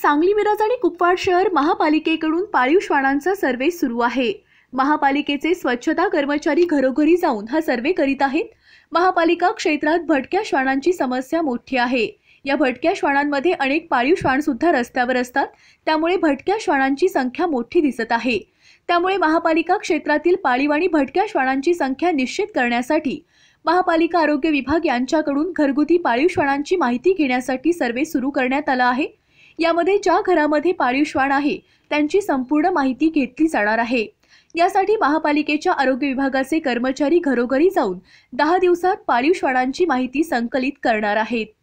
सांगली मिरज आणि कुपवाड शहर महापालिकेकडून पाळीव श्वानांचा सर्वे सुरू आहे महापालिकेचे स्वच्छता कर्मचारी घरोघरी जाऊन हा सर्वे करीत आहेत महापालिका क्षेत्रात भटक्या श्वानांची समस्या मोठी आहे या भटक्या श्वानांमध्ये अनेक पाळीव श्वान सुद्धा रस्त्यावर असतात त्यामुळे भटक्या श्वानांची संख्या मोठी दिसत आहे त्यामुळे महापालिका क्षेत्रातील पाळीव आणि भटक्या श्वानांची संख्या निश्चित करण्यासाठी महापालिका आरोग्य विभाग यांच्याकडून घरगुती पाळीव श्वाणांची माहिती घेण्यासाठी सर्वे सुरू करण्यात आला आहे यामध्ये ज्या घरामध्ये पाळीव श्वान आहे त्यांची संपूर्ण माहिती घेतली जाणार आहे यासाठी महापालिकेच्या आरोग्य विभागाचे कर्मचारी घरोघरी जाऊन दहा दिवसात पाळीव श्वानांची माहिती संकलित करणार आहेत